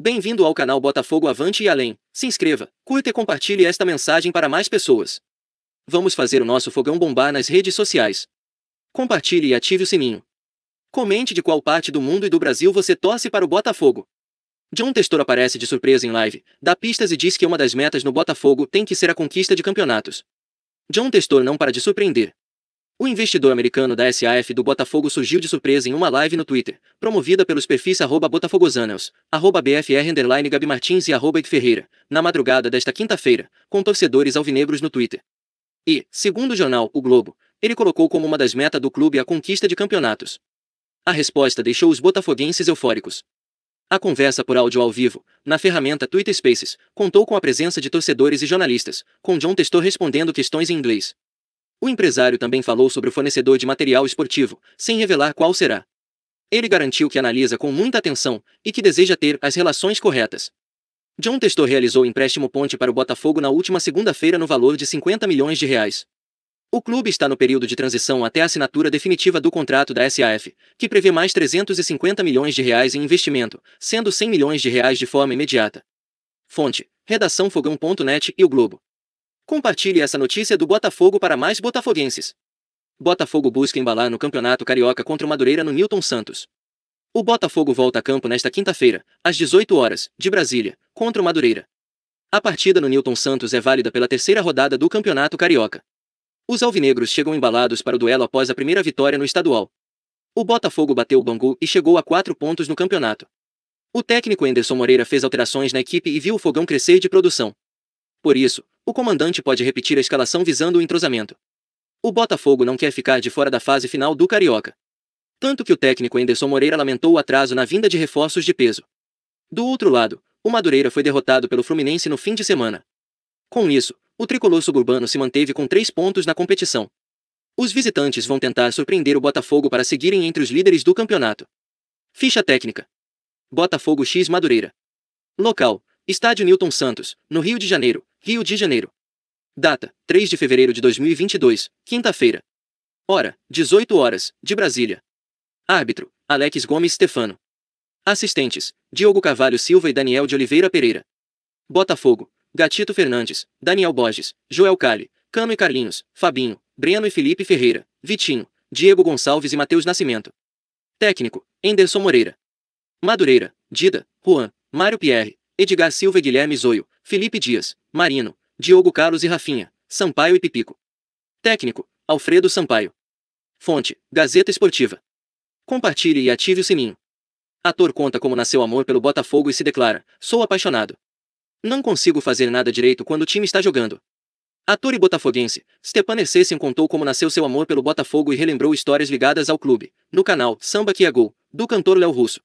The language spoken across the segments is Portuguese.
Bem-vindo ao canal Botafogo Avante e Além. Se inscreva, curta e compartilhe esta mensagem para mais pessoas. Vamos fazer o nosso fogão bombar nas redes sociais. Compartilhe e ative o sininho. Comente de qual parte do mundo e do Brasil você torce para o Botafogo. John Testor aparece de surpresa em live, dá pistas e diz que uma das metas no Botafogo tem que ser a conquista de campeonatos. John Testor não para de surpreender. O investidor americano da SAF do Botafogo surgiu de surpresa em uma live no Twitter, promovida pelos perfis arroba botafogosanos, arroba bfr Gabi Martins e arroba Ferreira, na madrugada desta quinta-feira, com torcedores alvinegros no Twitter. E, segundo o jornal O Globo, ele colocou como uma das metas do clube a conquista de campeonatos. A resposta deixou os botafoguenses eufóricos. A conversa por áudio ao vivo, na ferramenta Twitter Spaces, contou com a presença de torcedores e jornalistas, com John Testor respondendo questões em inglês. O empresário também falou sobre o fornecedor de material esportivo, sem revelar qual será. Ele garantiu que analisa com muita atenção e que deseja ter as relações corretas. John Testor realizou empréstimo Ponte para o Botafogo na última segunda-feira no valor de 50 milhões de reais. O clube está no período de transição até a assinatura definitiva do contrato da SAF, que prevê mais 350 milhões de reais em investimento, sendo 100 milhões de reais de forma imediata. Fonte: redação fogão.net e o Globo. Compartilhe essa notícia do Botafogo para mais botafoguenses. Botafogo busca embalar no Campeonato Carioca contra o Madureira no Newton Santos. O Botafogo volta a campo nesta quinta-feira, às 18 horas, de Brasília, contra o Madureira. A partida no Newton Santos é válida pela terceira rodada do Campeonato Carioca. Os alvinegros chegam embalados para o duelo após a primeira vitória no estadual. O Botafogo bateu o Bangu e chegou a quatro pontos no campeonato. O técnico Anderson Moreira fez alterações na equipe e viu o fogão crescer de produção. Por isso, o comandante pode repetir a escalação visando o entrosamento. O Botafogo não quer ficar de fora da fase final do Carioca. Tanto que o técnico Enderson Moreira lamentou o atraso na vinda de reforços de peso. Do outro lado, o Madureira foi derrotado pelo Fluminense no fim de semana. Com isso, o tricolor suburbano se manteve com três pontos na competição. Os visitantes vão tentar surpreender o Botafogo para seguirem entre os líderes do campeonato. Ficha técnica: Botafogo X Madureira. Local: Estádio Newton Santos, no Rio de Janeiro, Rio de Janeiro. Data: 3 de fevereiro de 2022, quinta-feira. Hora: 18 horas, de Brasília. Árbitro: Alex Gomes Stefano. Assistentes: Diogo Carvalho Silva e Daniel de Oliveira Pereira. Botafogo: Gatito Fernandes, Daniel Borges, Joel Cali, Cano e Carlinhos, Fabinho, Breno e Felipe Ferreira, Vitinho, Diego Gonçalves e Matheus Nascimento. Técnico: Enderson Moreira. Madureira, Dida, Juan, Mário Pierre, Edgar Silva e Guilherme Zoio, Felipe Dias, Marino, Diogo Carlos e Rafinha, Sampaio e Pipico. Técnico, Alfredo Sampaio. Fonte, Gazeta Esportiva. Compartilhe e ative o sininho. Ator conta como nasceu amor pelo Botafogo e se declara: sou apaixonado. Não consigo fazer nada direito quando o time está jogando. Ator e botafoguense, Stepan Essessin contou como nasceu seu amor pelo Botafogo e relembrou histórias ligadas ao clube, no canal Samba Que é Gol, do cantor Léo Russo.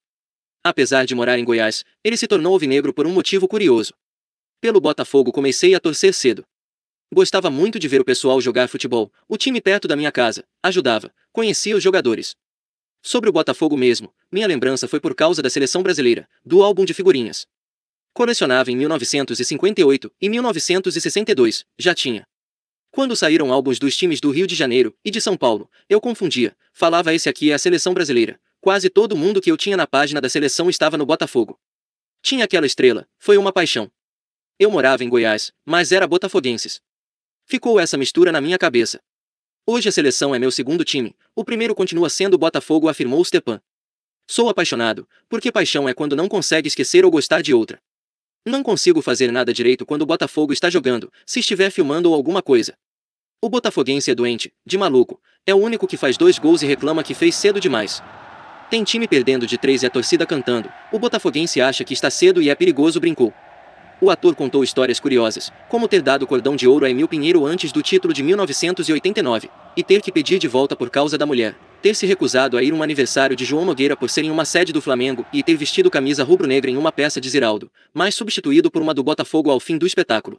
Apesar de morar em Goiás, ele se tornou alvinegro por um motivo curioso. Pelo Botafogo comecei a torcer cedo. Gostava muito de ver o pessoal jogar futebol, o time perto da minha casa, ajudava, conhecia os jogadores. Sobre o Botafogo mesmo, minha lembrança foi por causa da seleção brasileira, do álbum de figurinhas. Colecionava em 1958 e 1962, já tinha. Quando saíram álbuns dos times do Rio de Janeiro e de São Paulo, eu confundia, falava esse aqui é a seleção brasileira. Quase todo mundo que eu tinha na página da seleção estava no Botafogo. Tinha aquela estrela, foi uma paixão. Eu morava em Goiás, mas era botafoguenses. Ficou essa mistura na minha cabeça. Hoje a seleção é meu segundo time, o primeiro continua sendo o Botafogo, afirmou Stepan. Sou apaixonado, porque paixão é quando não consegue esquecer ou gostar de outra. Não consigo fazer nada direito quando o Botafogo está jogando, se estiver filmando ou alguma coisa. O botafoguense é doente, de maluco, é o único que faz dois gols e reclama que fez cedo demais. Tem time perdendo de três e a torcida cantando, o botafoguense acha que está cedo e é perigoso brincou. O ator contou histórias curiosas, como ter dado cordão de ouro a Emil Pinheiro antes do título de 1989, e ter que pedir de volta por causa da mulher, ter se recusado a ir um aniversário de João Nogueira por ser em uma sede do Flamengo e ter vestido camisa rubro-negra em uma peça de Ziraldo, mas substituído por uma do Botafogo ao fim do espetáculo.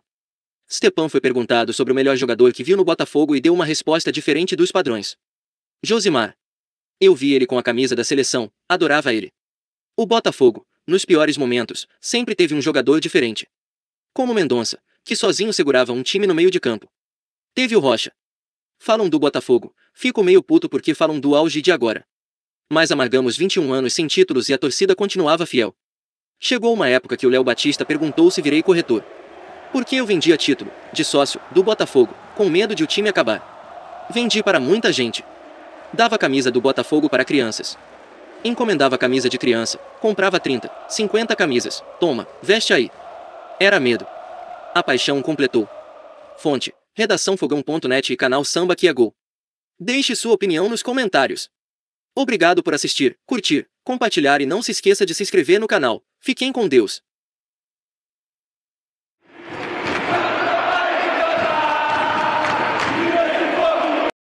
Stepan foi perguntado sobre o melhor jogador que viu no Botafogo e deu uma resposta diferente dos padrões. Josimar. Eu vi ele com a camisa da seleção, adorava ele. O Botafogo, nos piores momentos, sempre teve um jogador diferente como Mendonça, que sozinho segurava um time no meio de campo. Teve o Rocha. Falam do Botafogo, fico meio puto porque falam do auge de agora. Mas amargamos 21 anos sem títulos e a torcida continuava fiel. Chegou uma época que o Léo Batista perguntou se virei corretor. Por que eu vendia título, de sócio, do Botafogo, com medo de o time acabar? Vendi para muita gente. Dava camisa do Botafogo para crianças. Encomendava camisa de criança, comprava 30, 50 camisas, toma, veste aí, era medo. A paixão completou. Fonte: Redação Fogão.net e canal Samba Kiago. É Deixe sua opinião nos comentários. Obrigado por assistir, curtir, compartilhar e não se esqueça de se inscrever no canal. Fiquem com Deus.